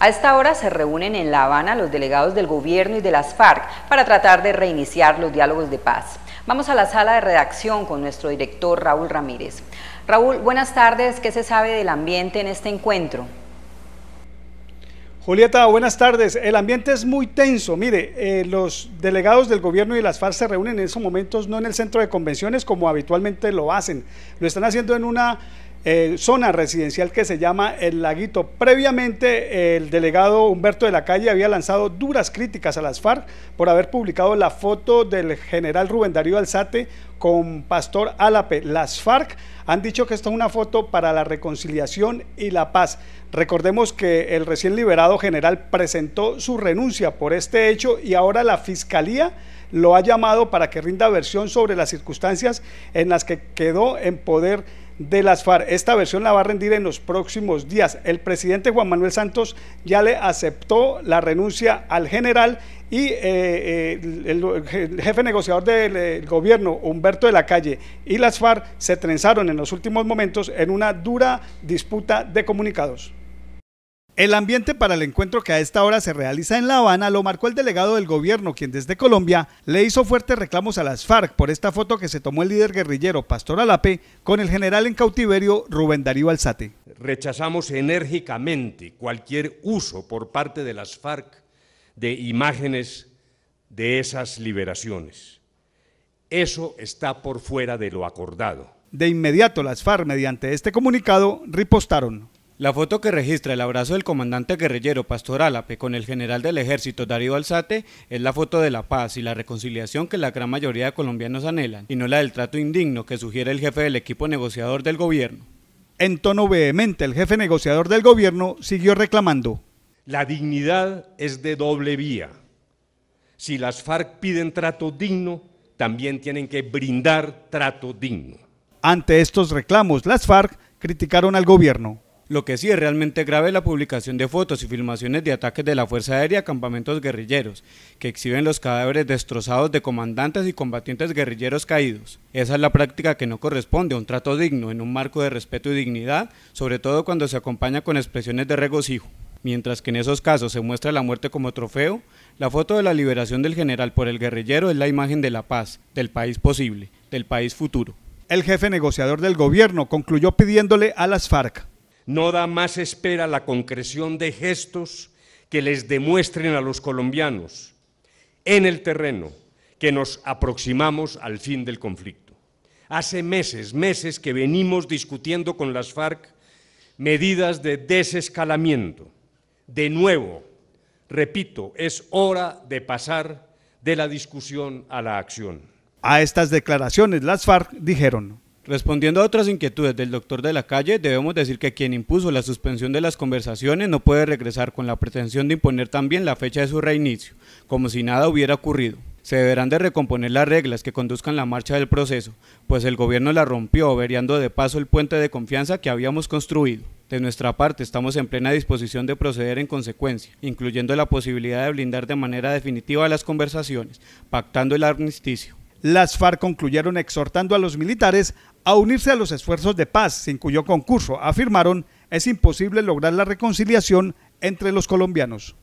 A esta hora se reúnen en La Habana los delegados del gobierno y de las FARC para tratar de reiniciar los diálogos de paz. Vamos a la sala de redacción con nuestro director Raúl Ramírez. Raúl, buenas tardes. ¿Qué se sabe del ambiente en este encuentro? Julieta, buenas tardes. El ambiente es muy tenso. Mire, eh, los delegados del gobierno y las FARC se reúnen en esos momentos no en el centro de convenciones como habitualmente lo hacen. Lo están haciendo en una eh, zona residencial que se llama El Laguito. Previamente, el delegado Humberto de la Calle había lanzado duras críticas a las FARC por haber publicado la foto del general Rubén Darío Alzate con Pastor Álape. Las FARC han dicho que esta es una foto para la reconciliación y la paz. Recordemos que el recién liberado general presentó su renuncia por este hecho y ahora la Fiscalía lo ha llamado para que rinda versión sobre las circunstancias en las que quedó en poder de las FARC. Esta versión la va a rendir en los próximos días. El presidente Juan Manuel Santos ya le aceptó la renuncia al general y eh, eh, el, el, jefe negociador del gobierno, Humberto de la Calle, y las FARC se trenzaron en los últimos momentos en una dura disputa de comunicados. El ambiente para el encuentro que a esta hora se realiza en La Habana lo marcó el delegado del gobierno, quien desde Colombia le hizo fuertes reclamos a las FARC por esta foto que se tomó el líder guerrillero Pastor Alape con el general en cautiverio Rubén Darío Alzate. Rechazamos enérgicamente cualquier uso por parte de las FARC de imágenes de esas liberaciones. Eso está por fuera de lo acordado. De inmediato las FARC, mediante este comunicado, ripostaron. La foto que registra el abrazo del comandante guerrillero Pastor Álape con el general del ejército Darío Alzate es la foto de la paz y la reconciliación que la gran mayoría de colombianos anhelan, y no la del trato indigno que sugiere el jefe del equipo negociador del gobierno. En tono vehemente, el jefe negociador del gobierno siguió reclamando. La dignidad es de doble vía. Si las FARC piden trato digno, también tienen que brindar trato digno. Ante estos reclamos, las FARC criticaron al gobierno. Lo que sí es realmente grave es la publicación de fotos y filmaciones de ataques de la Fuerza Aérea a campamentos guerrilleros, que exhiben los cadáveres destrozados de comandantes y combatientes guerrilleros caídos. Esa es la práctica que no corresponde a un trato digno en un marco de respeto y dignidad, sobre todo cuando se acompaña con expresiones de regocijo. Mientras que en esos casos se muestra la muerte como trofeo, la foto de la liberación del general por el guerrillero es la imagen de la paz, del país posible, del país futuro. El jefe negociador del gobierno concluyó pidiéndole a las FARC no da más espera la concreción de gestos que les demuestren a los colombianos en el terreno que nos aproximamos al fin del conflicto. Hace meses, meses que venimos discutiendo con las FARC medidas de desescalamiento. De nuevo, repito, es hora de pasar de la discusión a la acción. A estas declaraciones las FARC dijeron. Respondiendo a otras inquietudes del doctor de la calle, debemos decir que quien impuso la suspensión de las conversaciones no puede regresar con la pretensión de imponer también la fecha de su reinicio, como si nada hubiera ocurrido. Se deberán de recomponer las reglas que conduzcan la marcha del proceso, pues el gobierno la rompió, averiando de paso el puente de confianza que habíamos construido. De nuestra parte, estamos en plena disposición de proceder en consecuencia, incluyendo la posibilidad de blindar de manera definitiva las conversaciones, pactando el armisticio las FARC concluyeron exhortando a los militares a unirse a los esfuerzos de paz, sin cuyo concurso, afirmaron, es imposible lograr la reconciliación entre los colombianos.